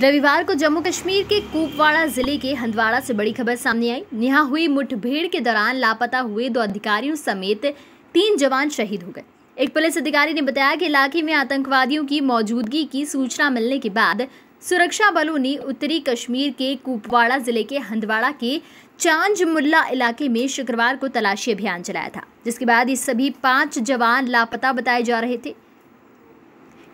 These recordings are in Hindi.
रविवार को जम्मू कश्मीर के कुपवाड़ा जिले के हंदवाड़ा से बड़ी खबर सामने आई यहाँ हुई मुठभेड़ के दौरान लापता हुए दो अधिकारियों समेत तीन जवान शहीद हो गए एक पुलिस अधिकारी ने बताया कि इलाके में आतंकवादियों की मौजूदगी की सूचना मिलने के बाद सुरक्षा बलों ने उत्तरी कश्मीर के कुपवाड़ा जिले के हंदवाड़ा के चांज इलाके में शुक्रवार को तलाशी अभियान चलाया था जिसके बाद इस सभी पांच जवान लापता बताए जा रहे थे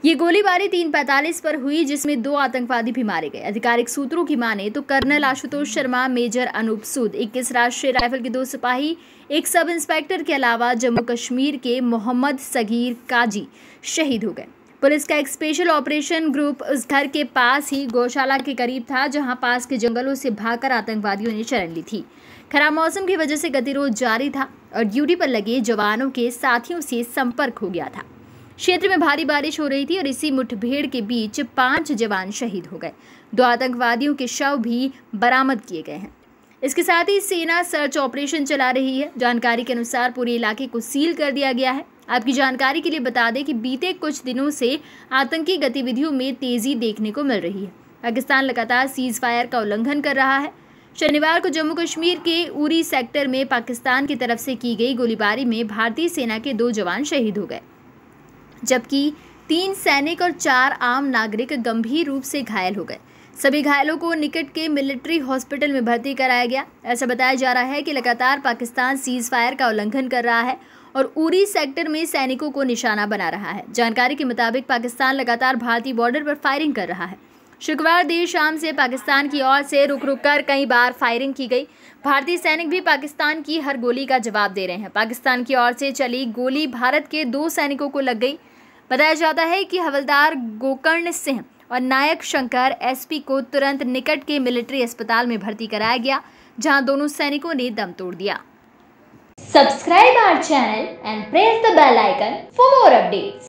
ये गोलीबारी तीन पैंतालीस पर हुई जिसमें दो आतंकवादी भी मारे गए आधिकारिक सूत्रों की माने तो कर्नल आशुतोष शर्मा मेजर अनूप सूद इक्कीस राष्ट्रीय राइफल के दो सिपाही एक सब इंस्पेक्टर के अलावा जम्मू कश्मीर के मोहम्मद सगीर काजी शहीद हो गए पुलिस का एक स्पेशल ऑपरेशन ग्रुप उस घर के पास ही गौशाला के करीब था जहां पास के जंगलों से भागकर आतंकवादियों ने शरण ली थी खराब मौसम की वजह से गतिरोध जारी था और ड्यूटी पर लगे जवानों के साथियों से संपर्क हो गया था क्षेत्र में भारी बारिश हो रही थी और इसी मुठभेड़ के बीच पांच जवान शहीद हो गए दो आतंकवादियों के शव भी बरामद किए गए हैं इसके साथ ही सेना सर्च ऑपरेशन चला रही है जानकारी के अनुसार पूरे इलाके को सील कर दिया गया है आपकी जानकारी के लिए बता दें कि बीते कुछ दिनों से आतंकी गतिविधियों में तेजी देखने को मिल रही है पाकिस्तान लगातार सीज फायर का उल्लंघन कर रहा है शनिवार को जम्मू कश्मीर के उरी सेक्टर में पाकिस्तान की तरफ से की गई गोलीबारी में भारतीय सेना के दो जवान शहीद हो गए जबकि तीन सैनिक और चार आम नागरिक गंभीर रूप से घायल हो गए सभी घायलों को निकट के मिलिट्री हॉस्पिटल में भर्ती कराया गया ऐसा बताया जा रहा है कि लगातार पाकिस्तान सीज फायर का उल्लंघन कर रहा है और उरी सेक्टर में सैनिकों को निशाना बना रहा है जानकारी के मुताबिक पाकिस्तान लगातार भारतीय बॉर्डर पर फायरिंग कर रहा है शुक्रवार देर शाम से पाकिस्तान की ओर से रुक रुक कर कई बार फायरिंग की गई भारतीय सैनिक भी पाकिस्तान की हर गोली का जवाब दे रहे हैं पाकिस्तान की ओर से चली गोली भारत के दो सैनिकों को लग गई बताया जाता है कि हवलदार गोकर्ण सिंह और नायक शंकर एसपी को तुरंत निकट के मिलिट्री अस्पताल में भर्ती कराया गया जहां दोनों सैनिकों ने दम तोड़ दिया subscribe our channel and press the bell icon for more updates